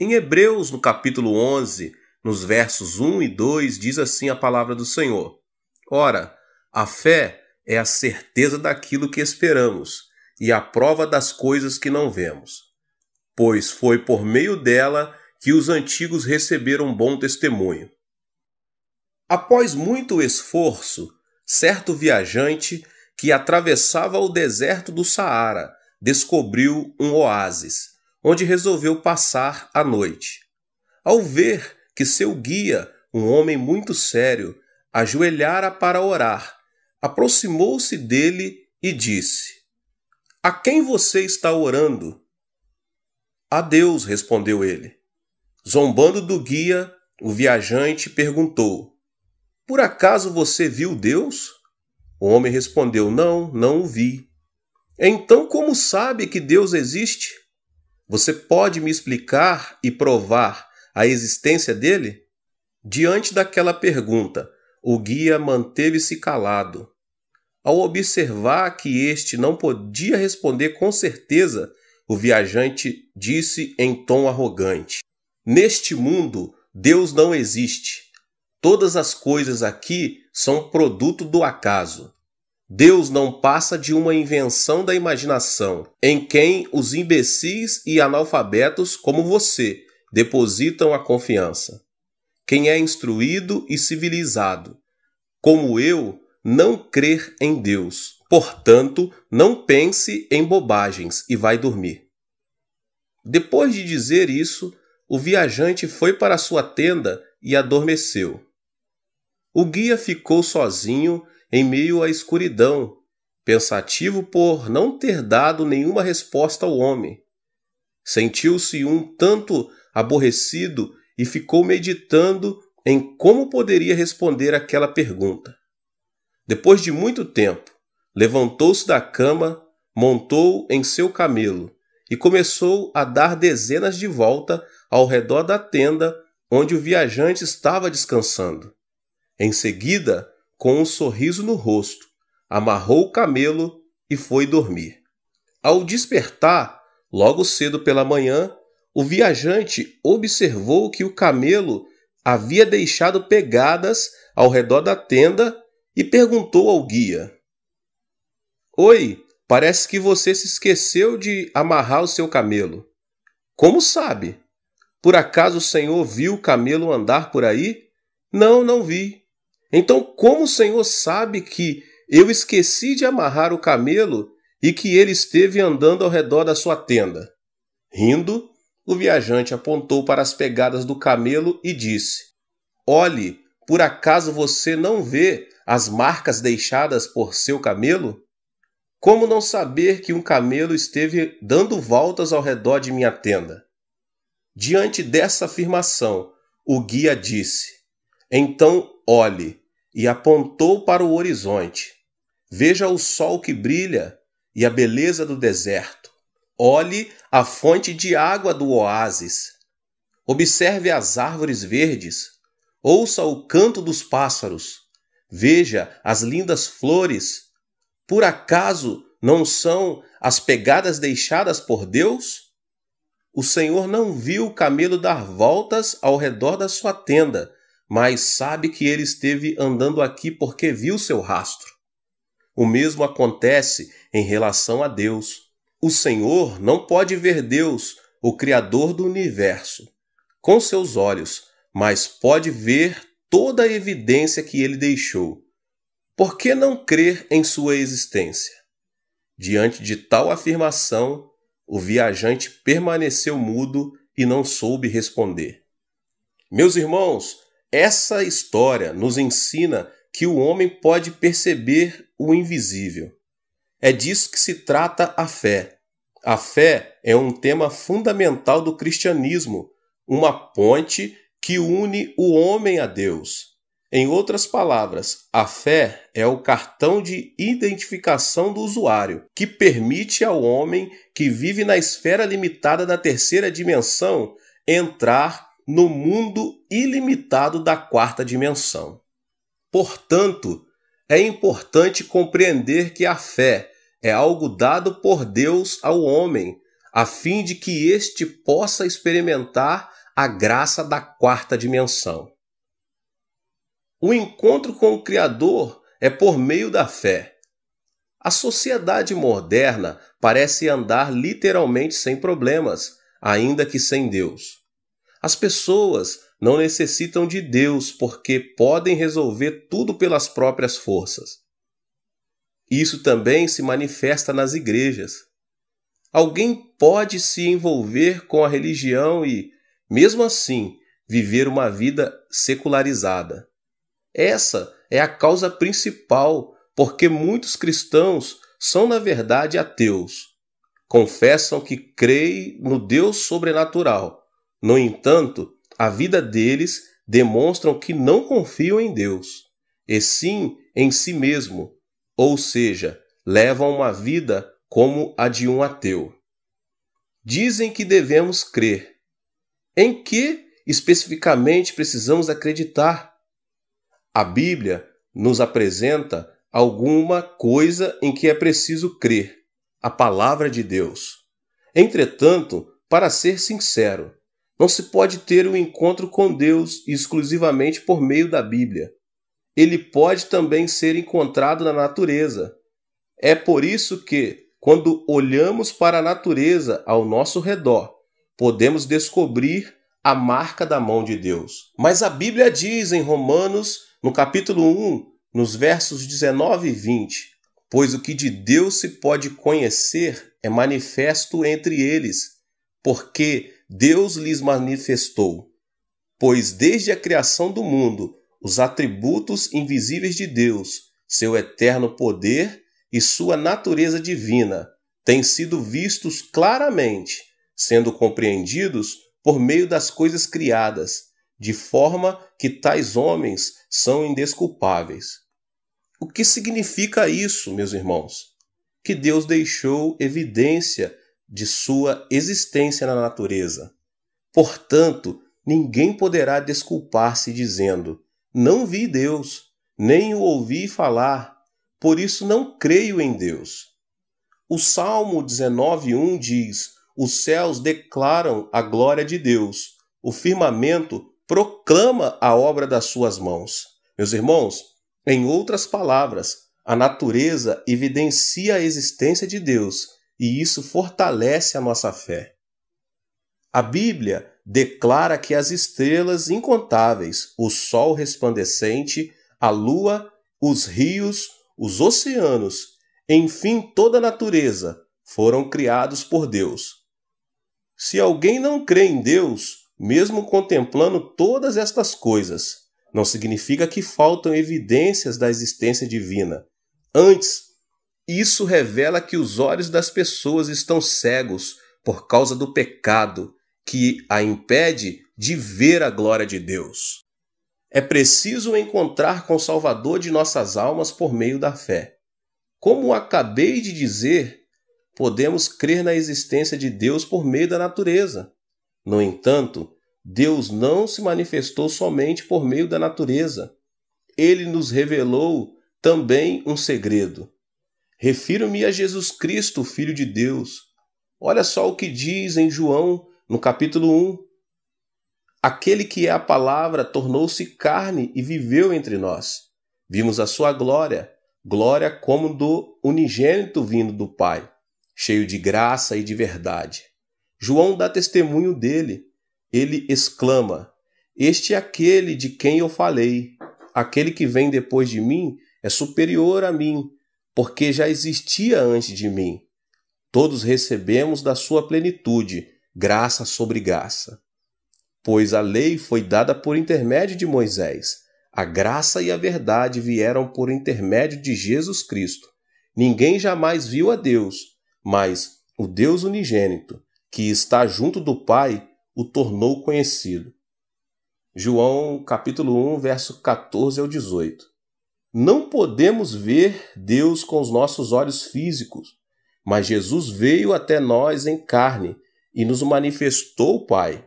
Em Hebreus, no capítulo 11, nos versos 1 e 2, diz assim a palavra do Senhor: Ora, a fé é a certeza daquilo que esperamos e a prova das coisas que não vemos. Pois foi por meio dela que os antigos receberam bom testemunho. Após muito esforço, certo viajante que atravessava o deserto do Saara descobriu um oásis onde resolveu passar a noite. Ao ver que seu guia, um homem muito sério, ajoelhara para orar, aproximou-se dele e disse: A quem você está orando? A Deus, respondeu ele. Zombando do guia, o viajante perguntou: Por acaso você viu Deus? O homem respondeu: Não, não o vi. Então, como sabe que Deus existe? Você pode me explicar e provar a existência dele? Diante daquela pergunta, o guia manteve-se calado. Ao observar que este não podia responder com certeza, o viajante disse em tom arrogante: Neste mundo, Deus não existe. Todas as coisas aqui são produto do acaso. Deus não passa de uma invenção da imaginação, em quem os imbecis e analfabetos como você depositam a confiança. Quem é instruído e civilizado, como eu, não crer em Deus. Portanto, não pense em bobagens e vai dormir. Depois de dizer isso, o viajante foi para sua tenda e adormeceu. O guia ficou sozinho em meio à escuridão, pensativo por não ter dado nenhuma resposta ao homem. Sentiu-se um tanto aborrecido e ficou meditando em como poderia responder aquela pergunta. Depois de muito tempo, levantou-se da cama, montou em seu camelo e começou a dar dezenas de volta ao redor da tenda onde o viajante estava descansando. Em seguida, com um sorriso no rosto, amarrou o camelo e foi dormir. Ao despertar, logo cedo pela manhã, o viajante observou que o camelo havia deixado pegadas ao redor da tenda e perguntou ao guia: Oi, parece que você se esqueceu de amarrar o seu camelo. Como sabe? Por acaso o senhor viu o camelo andar por aí? Não, não vi. Então, como o Senhor sabe que eu esqueci de amarrar o camelo e que ele esteve andando ao redor da sua tenda? Rindo, o viajante apontou para as pegadas do camelo e disse: Olhe, por acaso você não vê as marcas deixadas por seu camelo? Como não saber que um camelo esteve dando voltas ao redor de minha tenda? Diante dessa afirmação, o guia disse: Então olhe, e apontou para o horizonte. Veja o sol que brilha e a beleza do deserto. Olhe a fonte de água do oásis. Observe as árvores verdes. Ouça o canto dos pássaros. Veja as lindas flores. Por acaso não são as pegadas deixadas por Deus? O Senhor não viu o camelo dar voltas ao redor da sua tenda, mas sabe que ele esteve andando aqui porque viu seu rastro. O mesmo acontece em relação a Deus. O Senhor não pode ver Deus, o Criador do universo, com seus olhos, mas pode ver toda a evidência que ele deixou. Por que não crer em sua existência? Diante de tal afirmação, o viajante permaneceu mudo e não soube responder. Meus irmãos, essa história nos ensina que o homem pode perceber o invisível. É disso que se trata a fé. A fé é um tema fundamental do cristianismo, uma ponte que une o homem a Deus. Em outras palavras, a fé é o cartão de identificação do usuário, que permite ao homem que vive na esfera limitada da terceira dimensão entrar no mundo ilimitado da quarta dimensão. Portanto, é importante compreender que a fé é algo dado por Deus ao homem, a fim de que este possa experimentar a graça da quarta dimensão. O encontro com o Criador é por meio da fé. A sociedade moderna parece andar literalmente sem problemas, ainda que sem Deus. As pessoas não necessitam de Deus porque podem resolver tudo pelas próprias forças. Isso também se manifesta nas igrejas. Alguém pode se envolver com a religião e, mesmo assim, viver uma vida secularizada. Essa é a causa principal porque muitos cristãos são, na verdade, ateus. Confessam que creem no Deus sobrenatural, no entanto, a vida deles demonstram que não confiam em Deus, e sim em si mesmo, ou seja, levam uma vida como a de um ateu. Dizem que devemos crer. Em que especificamente precisamos acreditar? A Bíblia nos apresenta alguma coisa em que é preciso crer, a palavra de Deus. Entretanto, para ser sincero, não se pode ter um encontro com Deus exclusivamente por meio da Bíblia. Ele pode também ser encontrado na natureza. É por isso que, quando olhamos para a natureza ao nosso redor, podemos descobrir a marca da mão de Deus. Mas a Bíblia diz em Romanos, no capítulo 1, nos versos 19 e 20: Pois o que de Deus se pode conhecer é manifesto entre eles, porque Deus lhes manifestou. Pois desde a criação do mundo, os atributos invisíveis de Deus, seu eterno poder e sua natureza divina, têm sido vistos claramente, sendo compreendidos por meio das coisas criadas, de forma que tais homens são indesculpáveis. O que significa isso, meus irmãos? Que Deus deixou evidência de sua existência na natureza. Portanto, ninguém poderá desculpar-se dizendo: Não vi Deus, nem o ouvi falar, por isso não creio em Deus. O Salmo 19:1 diz: Os céus declaram a glória de Deus, o firmamento proclama a obra das suas mãos. Meus irmãos, em outras palavras, a natureza evidencia a existência de Deus e isso fortalece a nossa fé. A Bíblia declara que as estrelas incontáveis, o sol resplandecente, a lua, os rios, os oceanos, enfim, toda a natureza, foram criados por Deus. Se alguém não crê em Deus, mesmo contemplando todas estas coisas, não significa que faltam evidências da existência divina. Antes, isso revela que os olhos das pessoas estão cegos por causa do pecado, que a impede de ver a glória de Deus. É preciso encontrar com o Salvador de nossas almas por meio da fé. Como acabei de dizer, podemos crer na existência de Deus por meio da natureza. No entanto, Deus não se manifestou somente por meio da natureza. Ele nos revelou também um segredo. Refiro-me a Jesus Cristo, Filho de Deus. Olha só o que diz em João, no capítulo 1. Aquele que é a palavra tornou-se carne e viveu entre nós. Vimos a sua glória, glória como do unigênito vindo do Pai, cheio de graça e de verdade. João dá testemunho dele. Ele exclama: Este é aquele de quem eu falei. Aquele que vem depois de mim é superior a mim, porque já existia antes de mim. Todos recebemos da sua plenitude, graça sobre graça. Pois a lei foi dada por intermédio de Moisés, a graça e a verdade vieram por intermédio de Jesus Cristo. Ninguém jamais viu a Deus, mas o Deus unigênito, que está junto do Pai, o tornou conhecido. João capítulo 1, verso 14 ao 18. Não podemos ver Deus com os nossos olhos físicos, mas Jesus veio até nós em carne e nos manifestou o Pai.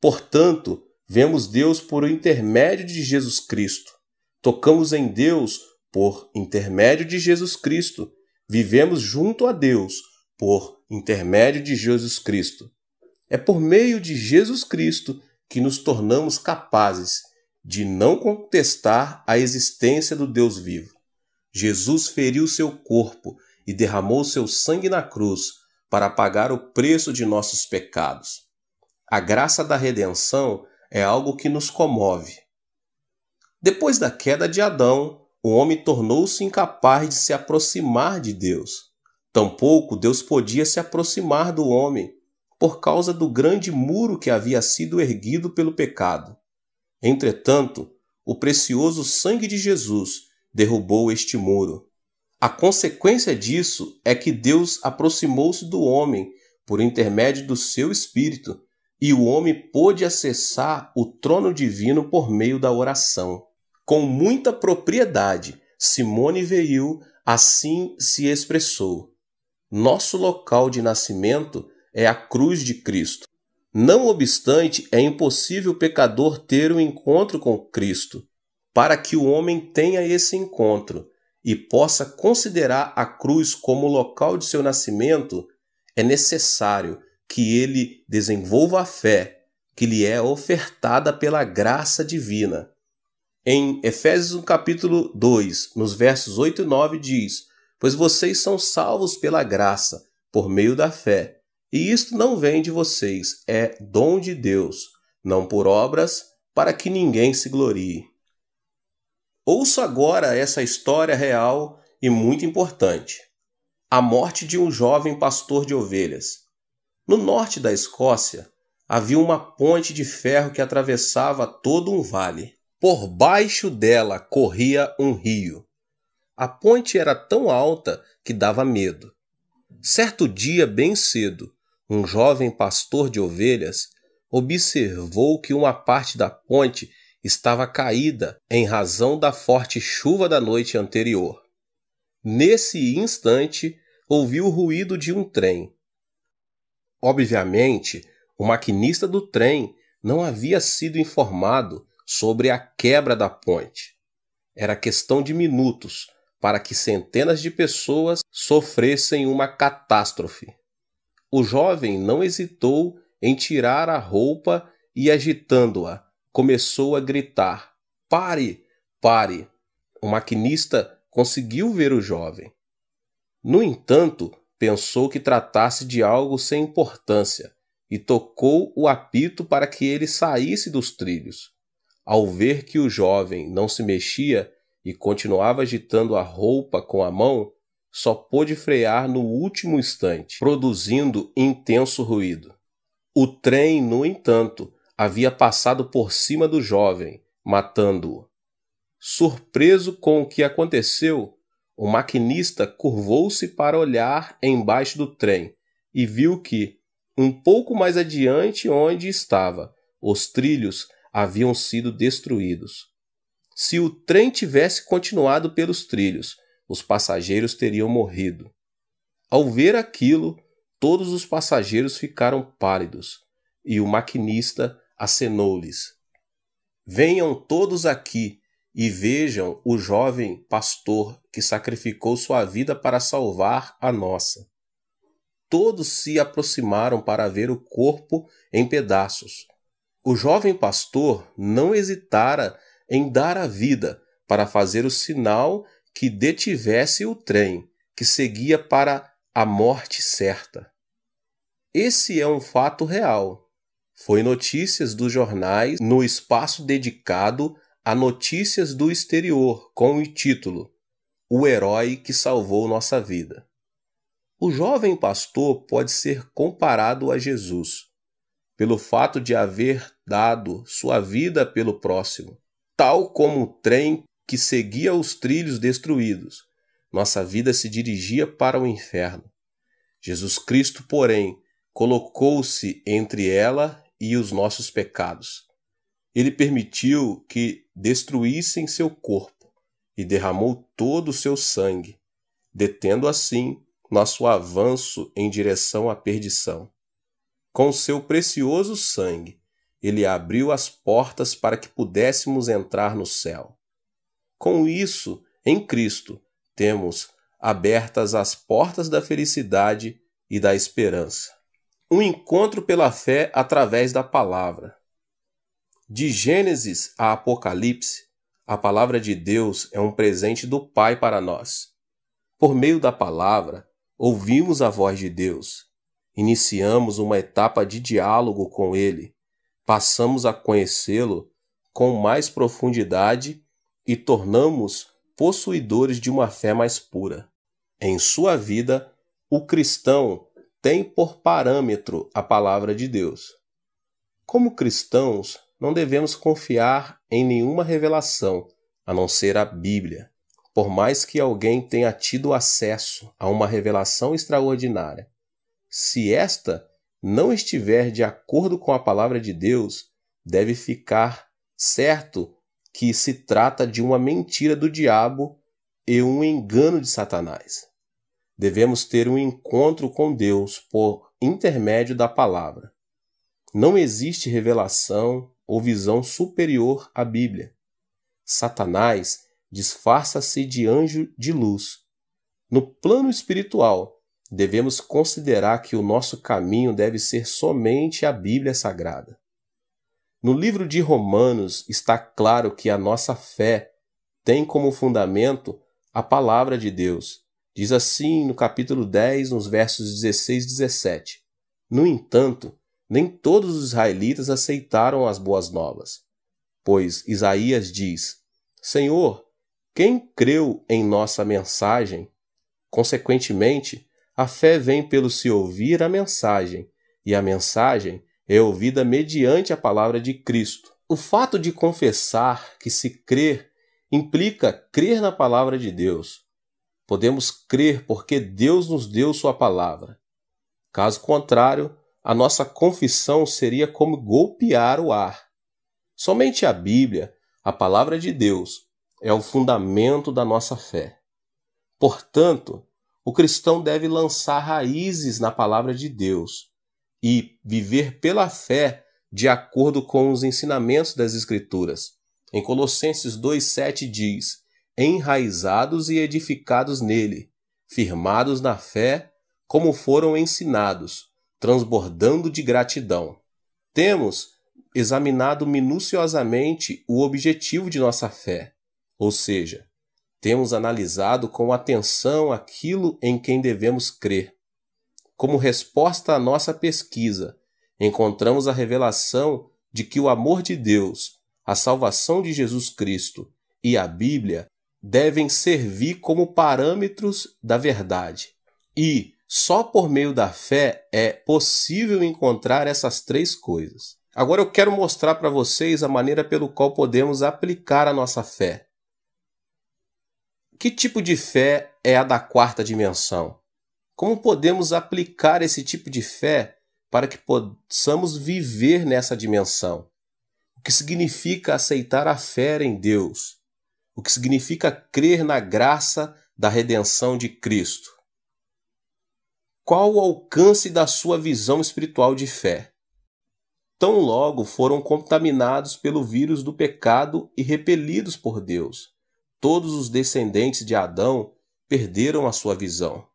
Portanto, vemos Deus por intermédio de Jesus Cristo. Tocamos em Deus por intermédio de Jesus Cristo. Vivemos junto a Deus por intermédio de Jesus Cristo. É por meio de Jesus Cristo que nos tornamos capazes de não contestar a existência do Deus vivo. Jesus feriu seu corpo e derramou seu sangue na cruz para pagar o preço de nossos pecados. A graça da redenção é algo que nos comove. Depois da queda de Adão, o homem tornou-se incapaz de se aproximar de Deus. Tampouco Deus podia se aproximar do homem, por causa do grande muro que havia sido erguido pelo pecado. Entretanto, o precioso sangue de Jesus derrubou este muro. A consequência disso é que Deus aproximou-se do homem por intermédio do seu espírito, e o homem pôde acessar o trono divino por meio da oração. Com muita propriedade, Simone Veil assim se expressou: Nosso local de nascimento é a cruz de Cristo. Não obstante, é impossível o pecador ter um encontro com Cristo. Para que o homem tenha esse encontro e possa considerar a cruz como o local de seu nascimento, é necessário que ele desenvolva a fé que lhe é ofertada pela graça divina. Em Efésios capítulo 2, nos versos 8 e 9 diz: Pois vocês são salvos pela graça, por meio da fé e isto não vem de vocês, é dom de Deus, não por obras, para que ninguém se glorie. Ouça agora essa história real e muito importante: a morte de um jovem pastor de ovelhas. No norte da Escócia, havia uma ponte de ferro que atravessava todo um vale. Por baixo dela corria um rio. A ponte era tão alta que dava medo. Certo dia, bem cedo, um jovem pastor de ovelhas observou que uma parte da ponte estava caída em razão da forte chuva da noite anterior. Nesse instante, ouviu o ruído de um trem. Obviamente, o maquinista do trem não havia sido informado sobre a quebra da ponte. Era questão de minutos para que centenas de pessoas sofressem uma catástrofe. O jovem não hesitou em tirar a roupa e, agitando-a, começou a gritar: Pare! Pare! O maquinista conseguiu ver o jovem. No entanto, pensou que tratasse de algo sem importância e tocou o apito para que ele saísse dos trilhos. Ao ver que o jovem não se mexia e continuava agitando a roupa com a mão, só pôde frear no último instante, produzindo intenso ruído. O trem, no entanto, havia passado por cima do jovem, matando-o. Surpreso com o que aconteceu, o maquinista curvou-se para olhar embaixo do trem e viu que, um pouco mais adiante onde estava, os trilhos haviam sido destruídos. Se o trem tivesse continuado pelos trilhos, os passageiros teriam morrido. Ao ver aquilo, todos os passageiros ficaram pálidos, e o maquinista acenou-lhes: Venham todos aqui e vejam o jovem pastor que sacrificou sua vida para salvar a nossa. Todos se aproximaram para ver o corpo em pedaços. O jovem pastor não hesitara em dar a vida para fazer o sinal que detivesse o trem que seguia para a morte certa. Esse é um fato real. Foi notícias dos jornais no espaço dedicado a notícias do exterior, com o título O Herói que Salvou Nossa Vida. O jovem pastor pode ser comparado a Jesus, pelo fato de haver dado sua vida pelo próximo, tal como o trem que seguia os trilhos destruídos. Nossa vida se dirigia para o inferno. Jesus Cristo, porém, colocou-se entre ela e os nossos pecados. Ele permitiu que destruíssem seu corpo e derramou todo o seu sangue, detendo assim nosso avanço em direção à perdição. Com seu precioso sangue, ele abriu as portas para que pudéssemos entrar no céu. Com isso, em Cristo, temos abertas as portas da felicidade e da esperança. Um encontro pela fé através da palavra. De Gênesis a Apocalipse, a palavra de Deus é um presente do Pai para nós. Por meio da palavra, ouvimos a voz de Deus, iniciamos uma etapa de diálogo com Ele, passamos a conhecê-lo com mais profundidade e tornamos possuidores de uma fé mais pura. Em sua vida, o cristão tem por parâmetro a palavra de Deus. Como cristãos, não devemos confiar em nenhuma revelação, a não ser a Bíblia, por mais que alguém tenha tido acesso a uma revelação extraordinária. Se esta não estiver de acordo com a palavra de Deus, deve ficar certo que se trata de uma mentira do diabo e um engano de Satanás. Devemos ter um encontro com Deus por intermédio da palavra. Não existe revelação ou visão superior à Bíblia. Satanás disfarça-se de anjo de luz. No plano espiritual, devemos considerar que o nosso caminho deve ser somente a Bíblia Sagrada. No livro de Romanos está claro que a nossa fé tem como fundamento a palavra de Deus. Diz assim no capítulo 10, nos versos 16 e 17. No entanto, nem todos os israelitas aceitaram as boas novas. Pois Isaías diz: Senhor, quem creu em nossa mensagem? Consequentemente, a fé vem pelo se ouvir a mensagem, e a mensagem é ouvida mediante a palavra de Cristo. O fato de confessar que se crer implica crer na palavra de Deus. Podemos crer porque Deus nos deu Sua palavra. Caso contrário, a nossa confissão seria como golpear o ar. Somente a Bíblia, a palavra de Deus, é o fundamento da nossa fé. Portanto, o cristão deve lançar raízes na palavra de Deus e viver pela fé de acordo com os ensinamentos das Escrituras. Em Colossenses 2,7 diz: enraizados e edificados nele, firmados na fé, como foram ensinados, transbordando de gratidão. Temos examinado minuciosamente o objetivo de nossa fé, ou seja, temos analisado com atenção aquilo em quem devemos crer como resposta à nossa pesquisa, encontramos a revelação de que o amor de Deus, a salvação de Jesus Cristo e a Bíblia devem servir como parâmetros da verdade. E só por meio da fé é possível encontrar essas três coisas. Agora eu quero mostrar para vocês a maneira pelo qual podemos aplicar a nossa fé. Que tipo de fé é a da quarta dimensão? Como podemos aplicar esse tipo de fé para que possamos viver nessa dimensão? O que significa aceitar a fé em Deus? O que significa crer na graça da redenção de Cristo? Qual o alcance da sua visão espiritual de fé? Tão logo foram contaminados pelo vírus do pecado e repelidos por Deus. Todos os descendentes de Adão perderam a sua visão.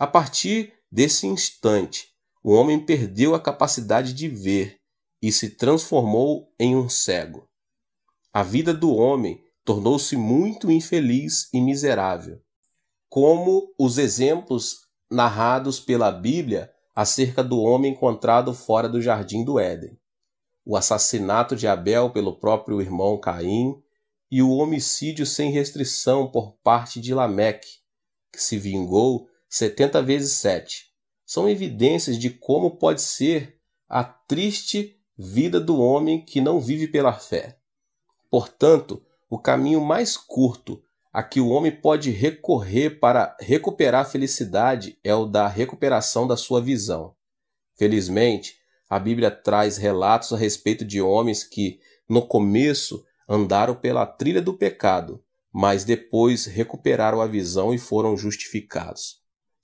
A partir desse instante, o homem perdeu a capacidade de ver e se transformou em um cego. A vida do homem tornou-se muito infeliz e miserável, como os exemplos narrados pela Bíblia acerca do homem encontrado fora do jardim do Éden, o assassinato de Abel pelo próprio irmão Caim e o homicídio sem restrição por parte de Lameque, que se vingou 70 vezes 7, são evidências de como pode ser a triste vida do homem que não vive pela fé. Portanto, o caminho mais curto a que o homem pode recorrer para recuperar a felicidade é o da recuperação da sua visão. Felizmente, a Bíblia traz relatos a respeito de homens que, no começo, andaram pela trilha do pecado, mas depois recuperaram a visão e foram justificados.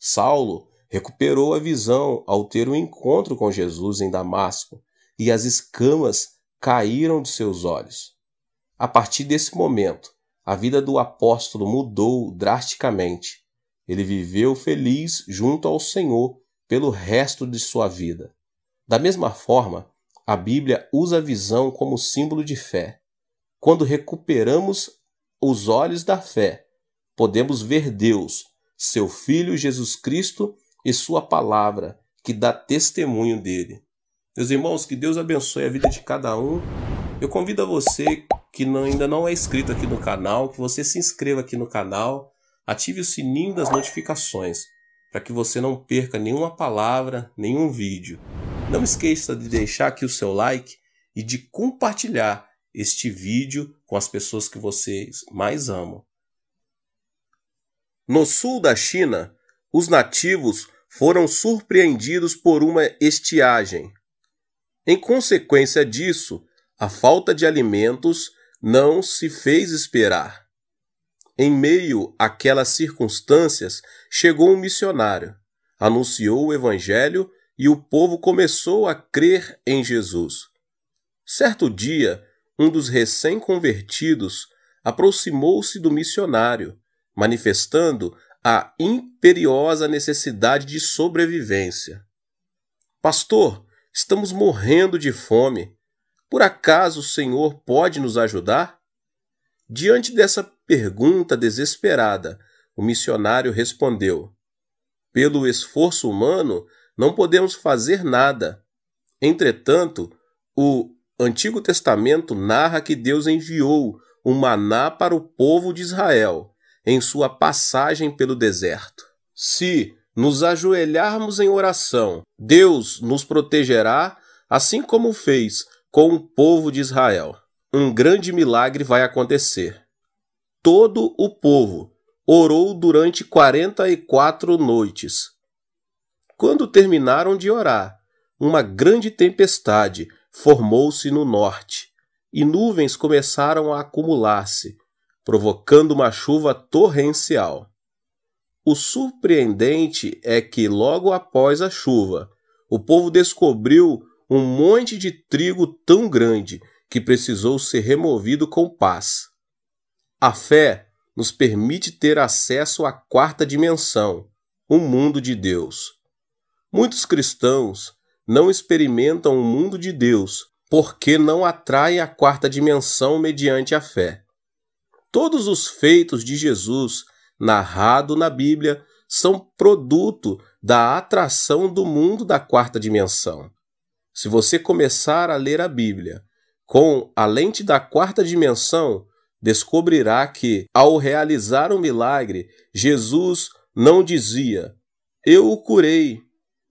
Saulo recuperou a visão ao ter o um encontro com Jesus em Damasco e as escamas caíram de seus olhos. A partir desse momento, a vida do apóstolo mudou drasticamente. Ele viveu feliz junto ao Senhor pelo resto de sua vida. Da mesma forma, a Bíblia usa a visão como símbolo de fé. Quando recuperamos os olhos da fé, podemos ver Deus seu Filho Jesus Cristo e Sua palavra, que dá testemunho dele. Meus irmãos, que Deus abençoe a vida de cada um. Eu convido a você que não, ainda não é inscrito aqui no canal, que você se inscreva aqui no canal, ative o sininho das notificações, para que você não perca nenhuma palavra, nenhum vídeo. Não esqueça de deixar aqui o seu like e de compartilhar este vídeo com as pessoas que vocês mais amam. No sul da China, os nativos foram surpreendidos por uma estiagem. Em consequência disso, a falta de alimentos não se fez esperar. Em meio àquelas circunstâncias, chegou um missionário, anunciou o Evangelho e o povo começou a crer em Jesus. Certo dia, um dos recém-convertidos aproximou-se do missionário manifestando a imperiosa necessidade de sobrevivência. Pastor, estamos morrendo de fome. Por acaso o Senhor pode nos ajudar? Diante dessa pergunta desesperada, o missionário respondeu: Pelo esforço humano, não podemos fazer nada. Entretanto, o Antigo Testamento narra que Deus enviou o maná para o povo de Israel, em sua passagem pelo deserto. Se nos ajoelharmos em oração, Deus nos protegerá, assim como fez com o povo de Israel. Um grande milagre vai acontecer. Todo o povo orou durante 44 noites. Quando terminaram de orar, uma grande tempestade formou-se no norte e nuvens começaram a acumular-se, provocando uma chuva torrencial. O surpreendente é que, logo após a chuva, o povo descobriu um monte de trigo tão grande que precisou ser removido com paz. A fé nos permite ter acesso à quarta dimensão, o mundo de Deus. Muitos cristãos não experimentam o mundo de Deus porque não atraem a quarta dimensão mediante a fé. Todos os feitos de Jesus narrado na Bíblia são produto da atração do mundo da quarta dimensão. Se você começar a ler a Bíblia com a lente da quarta dimensão, descobrirá que, ao realizar o um milagre, Jesus não dizia: Eu o curei,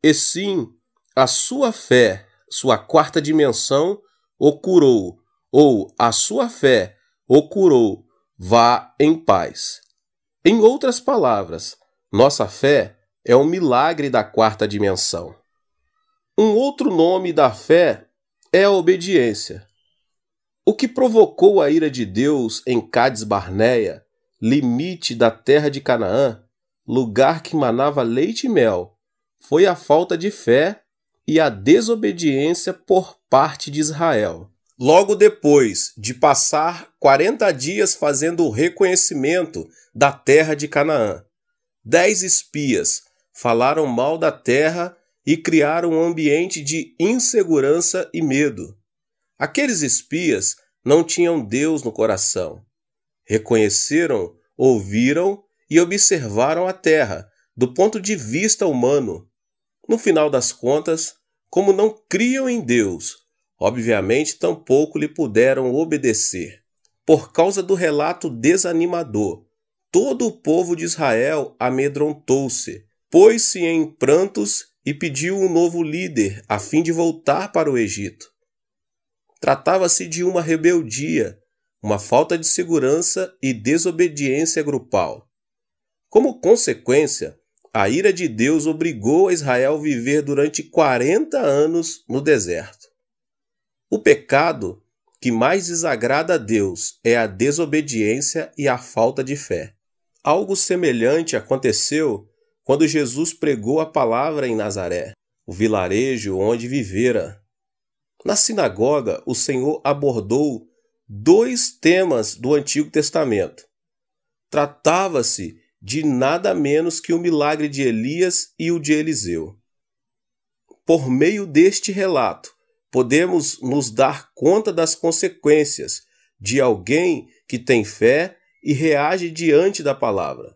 e sim, a sua fé, sua quarta dimensão, o curou, ou a sua fé o curou vá em paz. Em outras palavras, nossa fé é um milagre da quarta dimensão. Um outro nome da fé é a obediência. O que provocou a ira de Deus em Cades Barneia, limite da terra de Canaã, lugar que manava leite e mel, foi a falta de fé e a desobediência por parte de Israel. Logo depois de passar 40 dias fazendo o reconhecimento da terra de Canaã, dez espias falaram mal da terra e criaram um ambiente de insegurança e medo. Aqueles espias não tinham Deus no coração. Reconheceram, ouviram e observaram a terra do ponto de vista humano. No final das contas, como não criam em Deus, Obviamente, tampouco lhe puderam obedecer. Por causa do relato desanimador, todo o povo de Israel amedrontou-se, pôs-se em prantos e pediu um novo líder a fim de voltar para o Egito. Tratava-se de uma rebeldia, uma falta de segurança e desobediência grupal. Como consequência, a ira de Deus obrigou a Israel a viver durante 40 anos no deserto. O pecado que mais desagrada a Deus é a desobediência e a falta de fé. Algo semelhante aconteceu quando Jesus pregou a palavra em Nazaré, o vilarejo onde vivera. Na sinagoga, o Senhor abordou dois temas do Antigo Testamento. Tratava-se de nada menos que o milagre de Elias e o de Eliseu. Por meio deste relato, podemos nos dar conta das consequências de alguém que tem fé e reage diante da palavra.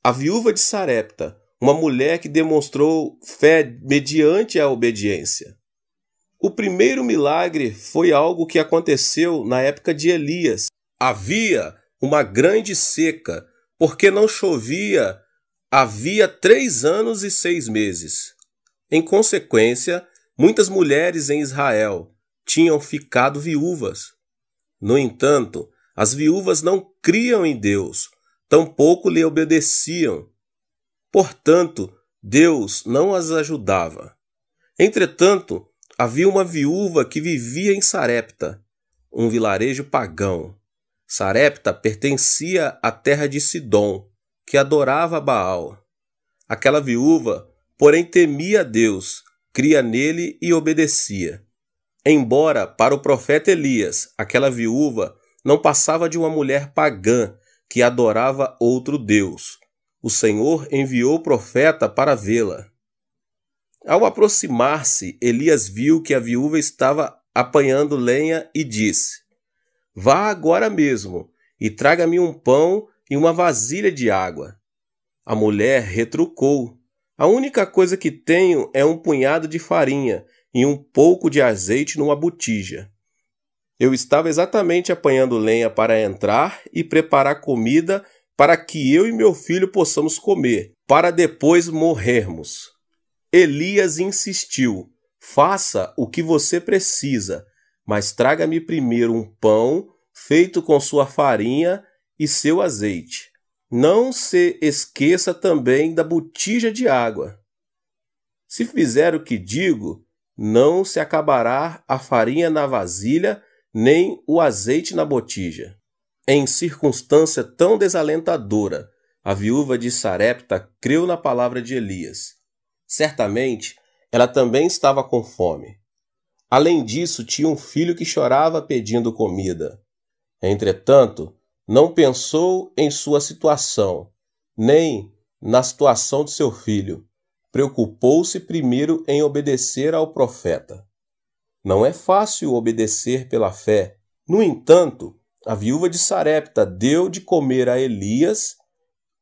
A viúva de Sarepta, uma mulher que demonstrou fé mediante a obediência. O primeiro milagre foi algo que aconteceu na época de Elias. Havia uma grande seca, porque não chovia havia três anos e seis meses. Em consequência, Muitas mulheres em Israel tinham ficado viúvas. No entanto, as viúvas não criam em Deus, tampouco lhe obedeciam. Portanto, Deus não as ajudava. Entretanto, havia uma viúva que vivia em Sarepta, um vilarejo pagão. Sarepta pertencia à terra de Sidom, que adorava Baal. Aquela viúva, porém, temia Deus cria nele e obedecia. Embora, para o profeta Elias, aquela viúva não passava de uma mulher pagã que adorava outro Deus, o Senhor enviou o profeta para vê-la. Ao aproximar-se, Elias viu que a viúva estava apanhando lenha e disse: Vá agora mesmo e traga-me um pão e uma vasilha de água. A mulher retrucou: a única coisa que tenho é um punhado de farinha e um pouco de azeite numa botija. Eu estava exatamente apanhando lenha para entrar e preparar comida para que eu e meu filho possamos comer, para depois morrermos. Elias insistiu: Faça o que você precisa, mas traga-me primeiro um pão feito com sua farinha e seu azeite. Não se esqueça também da botija de água. Se fizer o que digo, não se acabará a farinha na vasilha, nem o azeite na botija. Em circunstância tão desalentadora, a viúva de Sarepta creu na palavra de Elias. Certamente, ela também estava com fome. Além disso, tinha um filho que chorava pedindo comida. Entretanto, não pensou em sua situação, nem na situação de seu filho. Preocupou-se primeiro em obedecer ao profeta. Não é fácil obedecer pela fé. No entanto, a viúva de Sarepta deu de comer a Elias,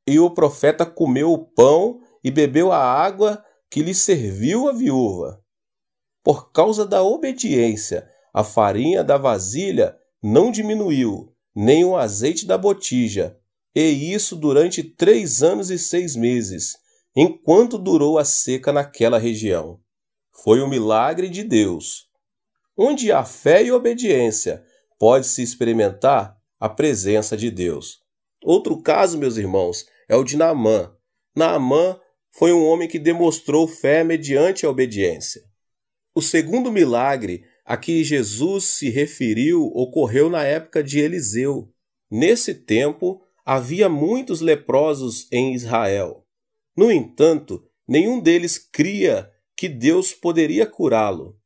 e o profeta comeu o pão e bebeu a água que lhe serviu a viúva. Por causa da obediência, a farinha da vasilha não diminuiu, nem o azeite da botija, e isso durante três anos e seis meses, enquanto durou a seca naquela região. Foi um milagre de Deus. Onde há fé e obediência, pode-se experimentar a presença de Deus. Outro caso, meus irmãos, é o de Naamã. Naamã foi um homem que demonstrou fé mediante a obediência. O segundo milagre a que Jesus se referiu ocorreu na época de Eliseu. Nesse tempo, havia muitos leprosos em Israel. No entanto, nenhum deles cria que Deus poderia curá-lo.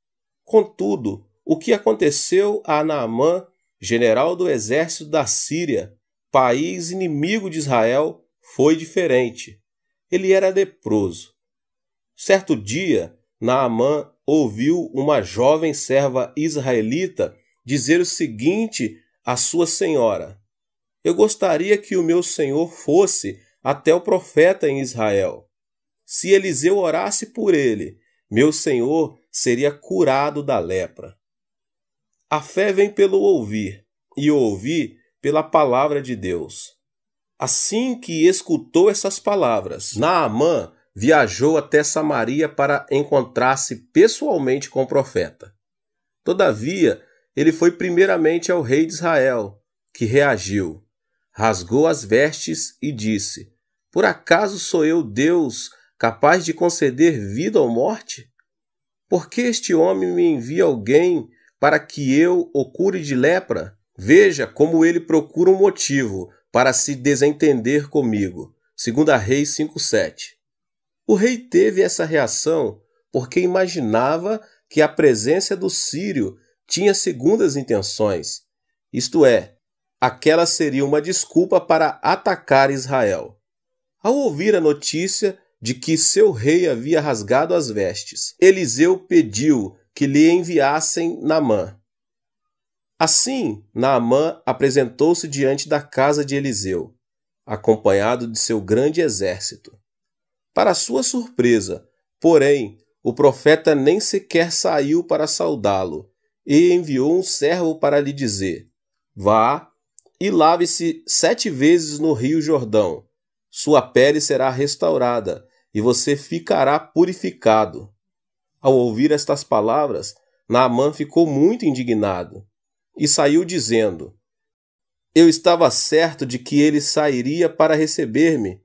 Contudo, o que aconteceu a Naamã, general do exército da Síria, país inimigo de Israel, foi diferente. Ele era leproso. Certo dia, Naamã ouviu uma jovem serva israelita dizer o seguinte à sua senhora: Eu gostaria que o meu senhor fosse até o profeta em Israel. Se Eliseu orasse por ele, meu senhor seria curado da lepra. A fé vem pelo ouvir, e o ouvir pela palavra de Deus. Assim que escutou essas palavras, Naamã viajou até Samaria para encontrar-se pessoalmente com o profeta. Todavia, ele foi primeiramente ao rei de Israel, que reagiu, rasgou as vestes e disse: Por acaso sou eu Deus capaz de conceder vida ou morte? Por que este homem me envia alguém para que eu o cure de lepra? Veja como ele procura um motivo para se desentender comigo. 2 Reis 5:7. O rei teve essa reação porque imaginava que a presença do sírio tinha segundas intenções, isto é, aquela seria uma desculpa para atacar Israel. Ao ouvir a notícia de que seu rei havia rasgado as vestes, Eliseu pediu que lhe enviassem Naamã. Assim, Naamã apresentou-se diante da casa de Eliseu, acompanhado de seu grande exército. Para sua surpresa, porém, o profeta nem sequer saiu para saudá-lo, e enviou um servo para lhe dizer: Vá e lave-se sete vezes no Rio Jordão. Sua pele será restaurada e você ficará purificado. Ao ouvir estas palavras, Naamã ficou muito indignado e saiu dizendo: Eu estava certo de que ele sairia para receber-me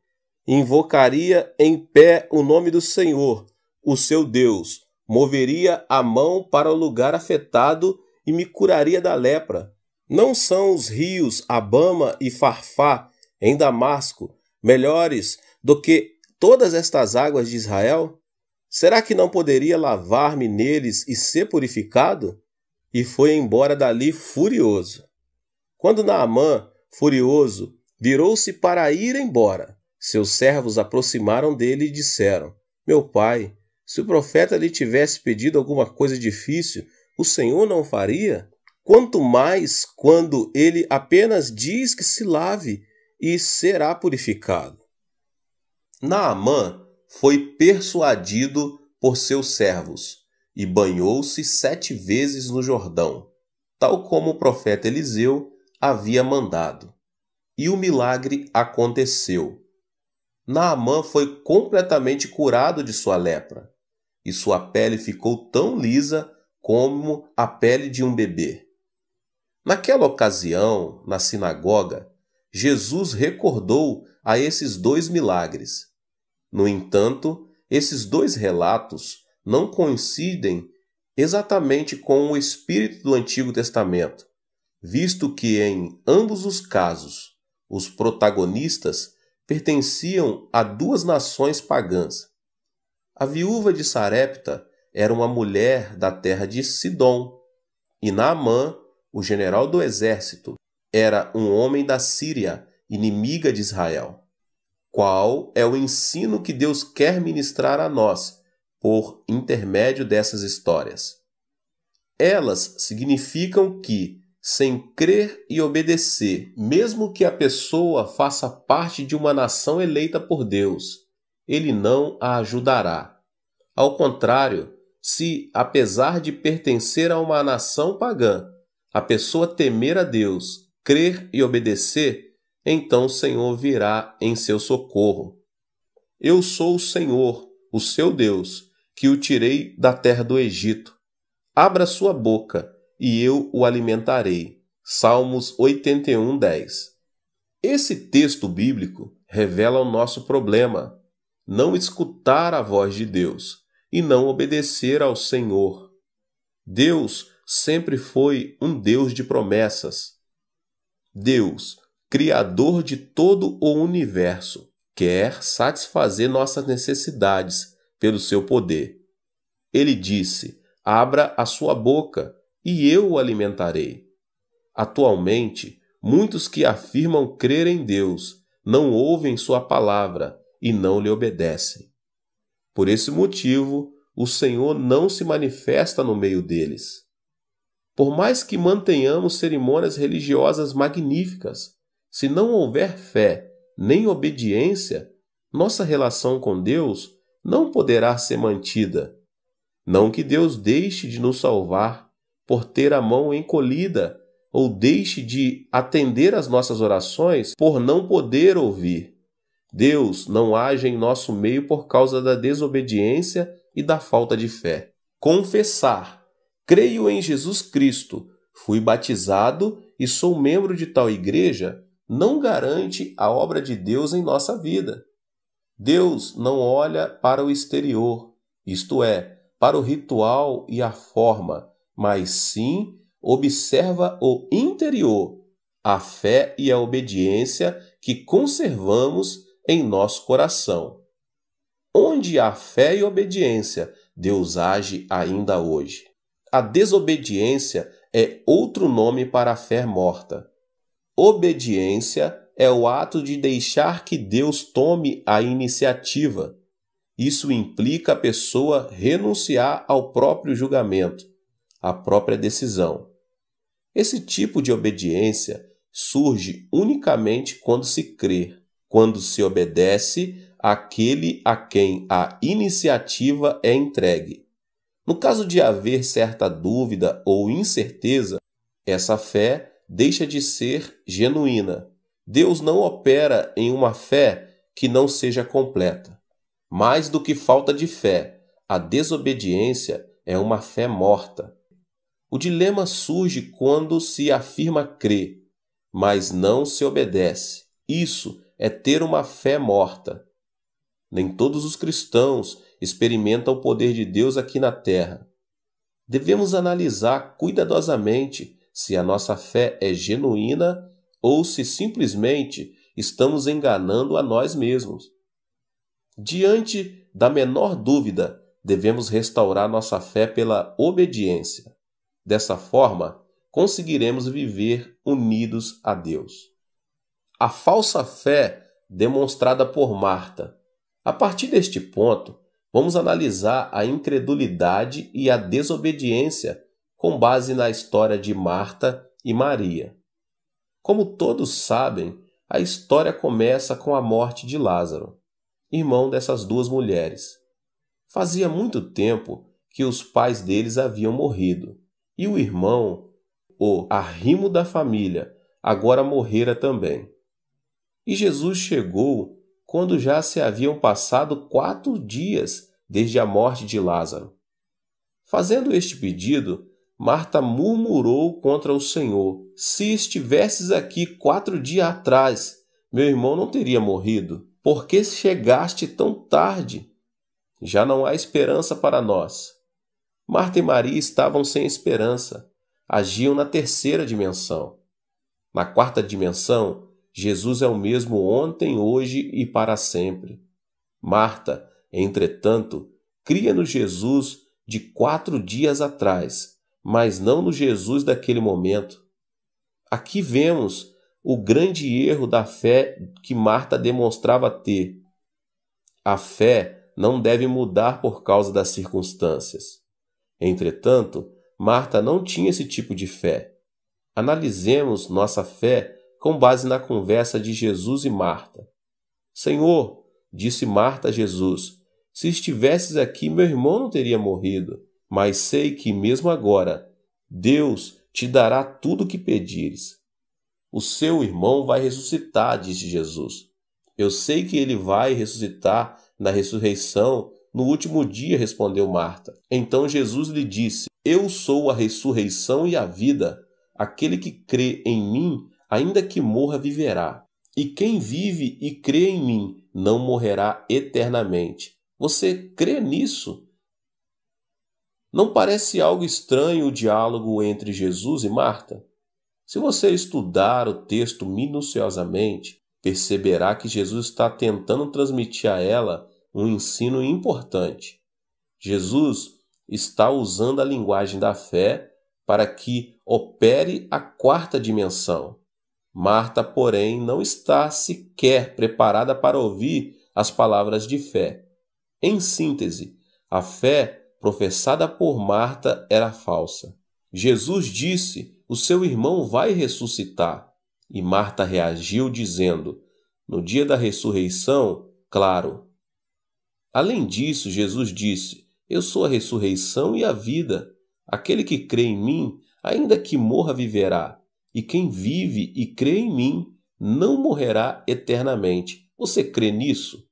invocaria em pé o nome do Senhor, o seu Deus, moveria a mão para o lugar afetado e me curaria da lepra. Não são os rios Abama e Farfá, em Damasco, melhores do que todas estas águas de Israel? Será que não poderia lavar-me neles e ser purificado? E foi embora dali furioso. Quando Naamã, furioso, virou-se para ir embora, seus servos aproximaram dele e disseram: Meu pai, se o profeta lhe tivesse pedido alguma coisa difícil, o Senhor não faria? Quanto mais quando ele apenas diz que se lave e será purificado. Naamã foi persuadido por seus servos e banhou-se sete vezes no Jordão, tal como o profeta Eliseu havia mandado. E o milagre aconteceu Naamã foi completamente curado de sua lepra, e sua pele ficou tão lisa como a pele de um bebê. Naquela ocasião, na sinagoga, Jesus recordou a esses dois milagres. No entanto, esses dois relatos não coincidem exatamente com o espírito do Antigo Testamento, visto que em ambos os casos os protagonistas pertenciam a duas nações pagãs. A viúva de Sarepta era uma mulher da terra de Sidom, e Naamã, o general do exército, era um homem da Síria, inimiga de Israel. Qual é o ensino que Deus quer ministrar a nós por intermédio dessas histórias? Elas significam que sem crer e obedecer, mesmo que a pessoa faça parte de uma nação eleita por Deus, ele não a ajudará. Ao contrário, se, apesar de pertencer a uma nação pagã, a pessoa temer a Deus, crer e obedecer, então o Senhor virá em seu socorro. Eu sou o Senhor, o seu Deus, que o tirei da terra do Egito. Abra sua boca e eu o alimentarei. Salmos 81, 10. Esse texto bíblico revela o nosso problema: não escutar a voz de Deus e não obedecer ao Senhor. Deus sempre foi um Deus de promessas. Deus, Criador de todo o universo, quer satisfazer nossas necessidades pelo seu poder. Ele disse: Abra a sua boca e eu o alimentarei. Atualmente, muitos que afirmam crer em Deus não ouvem Sua palavra e não lhe obedecem. Por esse motivo, o Senhor não se manifesta no meio deles. Por mais que mantenhamos cerimônias religiosas magníficas, se não houver fé nem obediência, nossa relação com Deus não poderá ser mantida. Não que Deus deixe de nos salvar por ter a mão encolhida, ou deixe de atender às nossas orações por não poder ouvir. Deus não age em nosso meio por causa da desobediência e da falta de fé. Confessar: Creio em Jesus Cristo, fui batizado e sou membro de tal igreja, não garante a obra de Deus em nossa vida. Deus não olha para o exterior, isto é, para o ritual e a forma, mas sim observa o interior, a fé e a obediência que conservamos em nosso coração. Onde há fé e obediência, Deus age ainda hoje. A desobediência é outro nome para a fé morta. Obediência é o ato de deixar que Deus tome a iniciativa. Isso implica a pessoa renunciar ao próprio julgamento a própria decisão. Esse tipo de obediência surge unicamente quando se crê, quando se obedece àquele a quem a iniciativa é entregue. No caso de haver certa dúvida ou incerteza, essa fé deixa de ser genuína. Deus não opera em uma fé que não seja completa. Mais do que falta de fé, a desobediência é uma fé morta. O dilema surge quando se afirma crer, mas não se obedece. Isso é ter uma fé morta. Nem todos os cristãos experimentam o poder de Deus aqui na terra. Devemos analisar cuidadosamente se a nossa fé é genuína ou se simplesmente estamos enganando a nós mesmos. Diante da menor dúvida, devemos restaurar nossa fé pela obediência. Dessa forma, conseguiremos viver unidos a Deus. A falsa fé demonstrada por Marta. A partir deste ponto, vamos analisar a incredulidade e a desobediência com base na história de Marta e Maria. Como todos sabem, a história começa com a morte de Lázaro, irmão dessas duas mulheres. Fazia muito tempo que os pais deles haviam morrido e o irmão, o arrimo da família, agora morrera também. E Jesus chegou quando já se haviam passado quatro dias desde a morte de Lázaro. Fazendo este pedido, Marta murmurou contra o Senhor: Se estivesses aqui quatro dias atrás, meu irmão não teria morrido. Por que chegaste tão tarde? Já não há esperança para nós. Marta e Maria estavam sem esperança, agiam na terceira dimensão. Na quarta dimensão, Jesus é o mesmo ontem, hoje e para sempre. Marta, entretanto, cria no Jesus de quatro dias atrás, mas não no Jesus daquele momento. Aqui vemos o grande erro da fé que Marta demonstrava ter. A fé não deve mudar por causa das circunstâncias. Entretanto, Marta não tinha esse tipo de fé. Analisemos nossa fé com base na conversa de Jesus e Marta. Senhor, disse Marta a Jesus, se estivesses aqui, meu irmão não teria morrido, mas sei que mesmo agora Deus te dará tudo o que pedires. O seu irmão vai ressuscitar, disse Jesus. Eu sei que ele vai ressuscitar na ressurreição no último dia, respondeu Marta. Então Jesus lhe disse: Eu sou a ressurreição e a vida. Aquele que crê em mim, ainda que morra, viverá. E quem vive e crê em mim, não morrerá eternamente. Você crê nisso? Não parece algo estranho o diálogo entre Jesus e Marta? Se você estudar o texto minuciosamente, perceberá que Jesus está tentando transmitir a ela um ensino importante. Jesus está usando a linguagem da fé para que opere a quarta dimensão. Marta, porém, não está sequer preparada para ouvir as palavras de fé. Em síntese, a fé professada por Marta era falsa. Jesus disse: O seu irmão vai ressuscitar. E Marta reagiu dizendo: No dia da ressurreição, claro, Além disso, Jesus disse: Eu sou a ressurreição e a vida. Aquele que crê em mim, ainda que morra, viverá. E quem vive e crê em mim, não morrerá eternamente. Você crê nisso?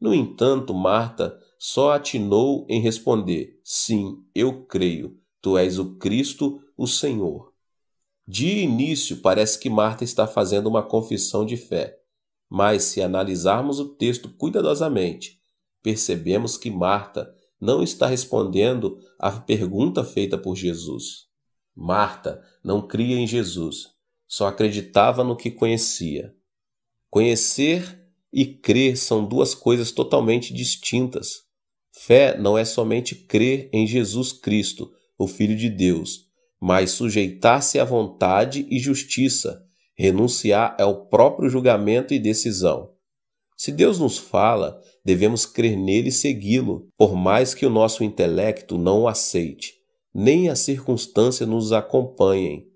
No entanto, Marta só atinou em responder: Sim, eu creio. Tu és o Cristo, o Senhor. De início, parece que Marta está fazendo uma confissão de fé. Mas, se analisarmos o texto cuidadosamente, percebemos que Marta não está respondendo à pergunta feita por Jesus. Marta não cria em Jesus, só acreditava no que conhecia. Conhecer e crer são duas coisas totalmente distintas. Fé não é somente crer em Jesus Cristo, o Filho de Deus, mas sujeitar-se à vontade e justiça, renunciar ao próprio julgamento e decisão. Se Deus nos fala devemos crer nele e segui-lo, por mais que o nosso intelecto não o aceite, nem a circunstância nos acompanhem.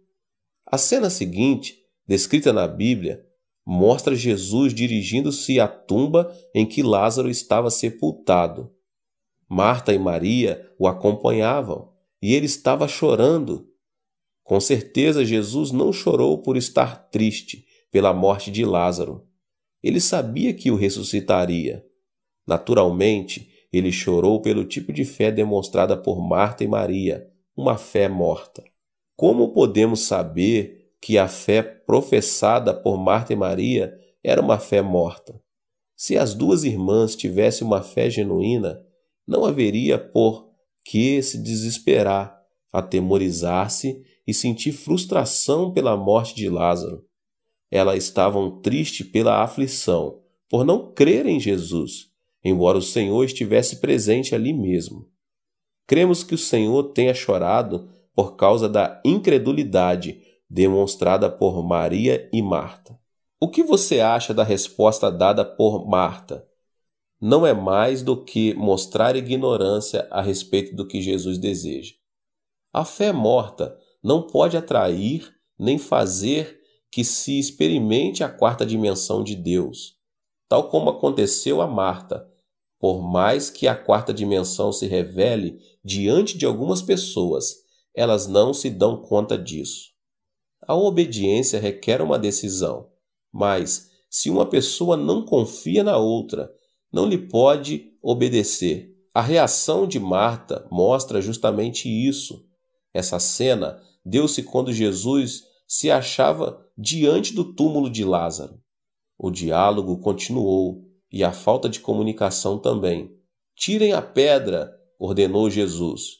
A cena seguinte, descrita na Bíblia, mostra Jesus dirigindo-se à tumba em que Lázaro estava sepultado. Marta e Maria o acompanhavam e ele estava chorando. Com certeza, Jesus não chorou por estar triste pela morte de Lázaro. Ele sabia que o ressuscitaria. Naturalmente, ele chorou pelo tipo de fé demonstrada por Marta e Maria, uma fé morta. Como podemos saber que a fé professada por Marta e Maria era uma fé morta? Se as duas irmãs tivessem uma fé genuína, não haveria por que se desesperar, atemorizar-se e sentir frustração pela morte de Lázaro. Elas estavam tristes pela aflição, por não crer em Jesus, embora o Senhor estivesse presente ali mesmo. Cremos que o Senhor tenha chorado por causa da incredulidade demonstrada por Maria e Marta. O que você acha da resposta dada por Marta? Não é mais do que mostrar ignorância a respeito do que Jesus deseja. A fé morta não pode atrair nem fazer que se experimente a quarta dimensão de Deus tal como aconteceu a Marta. Por mais que a quarta dimensão se revele diante de algumas pessoas, elas não se dão conta disso. A obediência requer uma decisão, mas se uma pessoa não confia na outra, não lhe pode obedecer. A reação de Marta mostra justamente isso. Essa cena deu-se quando Jesus se achava diante do túmulo de Lázaro. O diálogo continuou e a falta de comunicação também. Tirem a pedra, ordenou Jesus.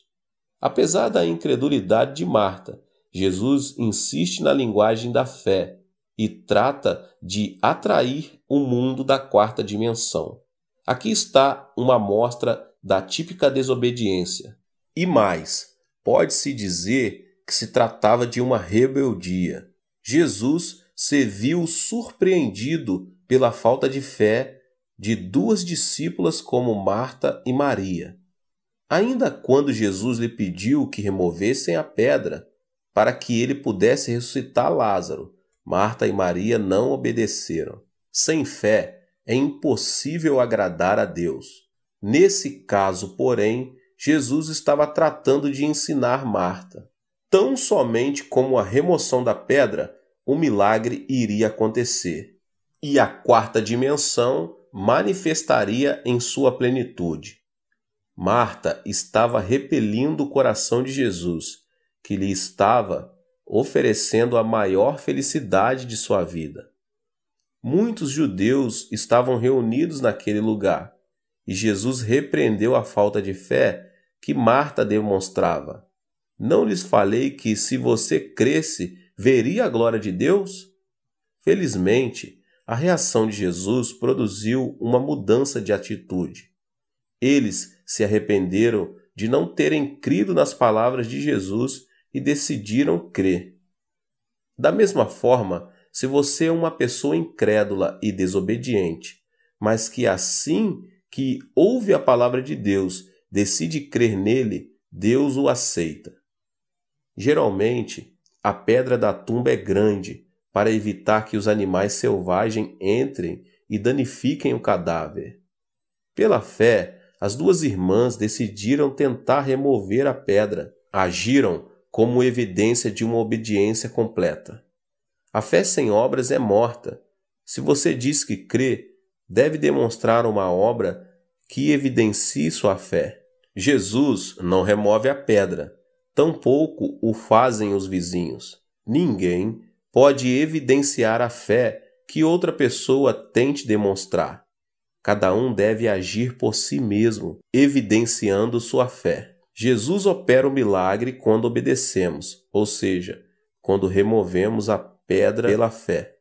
Apesar da incredulidade de Marta, Jesus insiste na linguagem da fé e trata de atrair o mundo da quarta dimensão. Aqui está uma amostra da típica desobediência. E mais, pode-se dizer que se tratava de uma rebeldia. Jesus se viu surpreendido pela falta de fé de duas discípulas como Marta e Maria. Ainda quando Jesus lhe pediu que removessem a pedra para que ele pudesse ressuscitar Lázaro, Marta e Maria não obedeceram. Sem fé é impossível agradar a Deus. Nesse caso, porém, Jesus estava tratando de ensinar Marta. Tão somente como a remoção da pedra um milagre iria acontecer e a quarta dimensão manifestaria em sua plenitude. Marta estava repelindo o coração de Jesus, que lhe estava oferecendo a maior felicidade de sua vida. Muitos judeus estavam reunidos naquele lugar e Jesus repreendeu a falta de fé que Marta demonstrava. Não lhes falei que, se você cresce veria a glória de Deus? Felizmente, a reação de Jesus produziu uma mudança de atitude. Eles se arrependeram de não terem crido nas palavras de Jesus e decidiram crer. Da mesma forma, se você é uma pessoa incrédula e desobediente, mas que assim que ouve a palavra de Deus, decide crer nele, Deus o aceita. Geralmente, a pedra da tumba é grande, para evitar que os animais selvagens entrem e danifiquem o cadáver. Pela fé, as duas irmãs decidiram tentar remover a pedra. Agiram como evidência de uma obediência completa. A fé sem obras é morta. Se você diz que crê, deve demonstrar uma obra que evidencie sua fé. Jesus não remove a pedra, tampouco o fazem os vizinhos. Ninguém pode evidenciar a fé que outra pessoa tente demonstrar. Cada um deve agir por si mesmo, evidenciando sua fé. Jesus opera o milagre quando obedecemos, ou seja, quando removemos a pedra pela fé.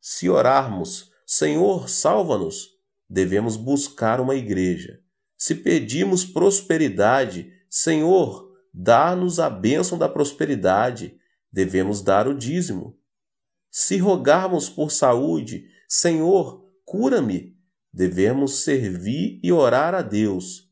Se orarmos, Senhor, salva-nos, devemos buscar uma igreja. Se pedimos prosperidade, Senhor, dá-nos a bênção da prosperidade, devemos dar o dízimo. Se rogarmos por saúde, Senhor, cura-me, devemos servir e orar a Deus.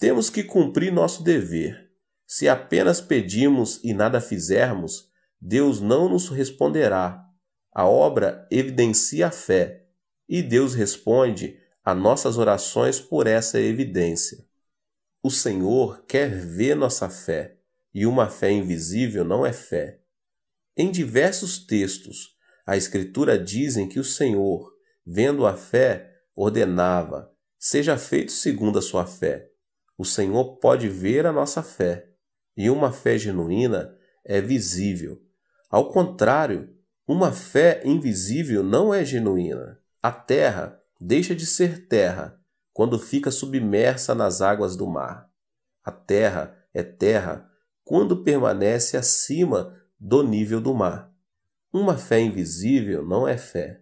Temos que cumprir nosso dever. Se apenas pedirmos e nada fizermos, Deus não nos responderá. A obra evidencia a fé, e Deus responde a nossas orações por essa evidência. O Senhor quer ver nossa fé, e uma fé invisível não é fé. Em diversos textos, a Escritura dizem que o Senhor, vendo a fé, ordenava: seja feito segundo a sua fé. O Senhor pode ver a nossa fé, e uma fé genuína é visível. Ao contrário, uma fé invisível não é genuína. A terra deixa de ser terra quando fica submersa nas águas do mar. A terra é terra quando permanece acima do nível do mar. Uma fé invisível não é fé.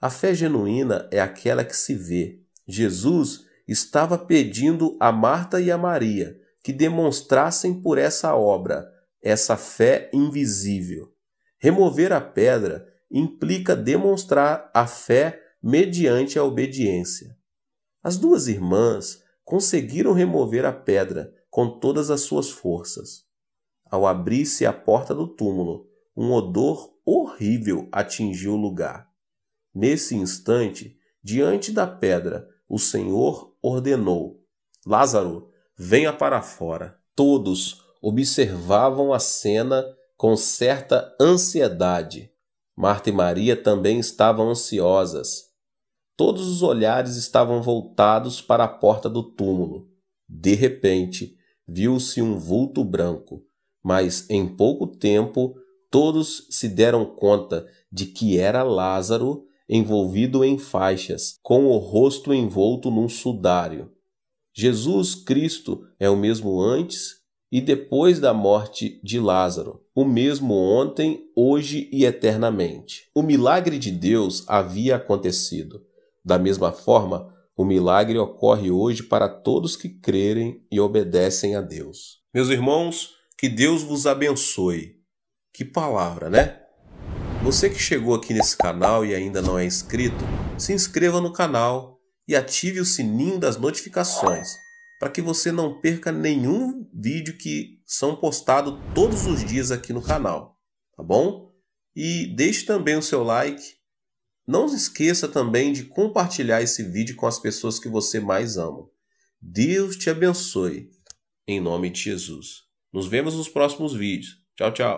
A fé genuína é aquela que se vê. Jesus estava pedindo a Marta e a Maria que demonstrassem por essa obra essa fé invisível. Remover a pedra implica demonstrar a fé mediante a obediência. As duas irmãs conseguiram remover a pedra com todas as suas forças. Ao abrir-se a porta do túmulo, um odor horrível atingiu o lugar. Nesse instante, diante da pedra, o Senhor ordenou: Lázaro, venha para fora. Todos observavam a cena com certa ansiedade. Marta e Maria também estavam ansiosas. Todos os olhares estavam voltados para a porta do túmulo. De repente, viu-se um vulto branco, mas em pouco tempo todos se deram conta de que era Lázaro envolvido em faixas, com o rosto envolto num sudário. Jesus Cristo é o mesmo antes e depois da morte de Lázaro, o mesmo ontem, hoje e eternamente. O milagre de Deus havia acontecido. Da mesma forma, o milagre ocorre hoje para todos que crerem e obedecem a Deus. Meus irmãos, que Deus vos abençoe. Que palavra, né? Você que chegou aqui nesse canal e ainda não é inscrito, se inscreva no canal e ative o sininho das notificações para que você não perca nenhum vídeo que são postados todos os dias aqui no canal, tá bom? E deixe também o seu like não se esqueça também de compartilhar esse vídeo com as pessoas que você mais ama. Deus te abençoe. Em nome de Jesus. Nos vemos nos próximos vídeos. Tchau, tchau.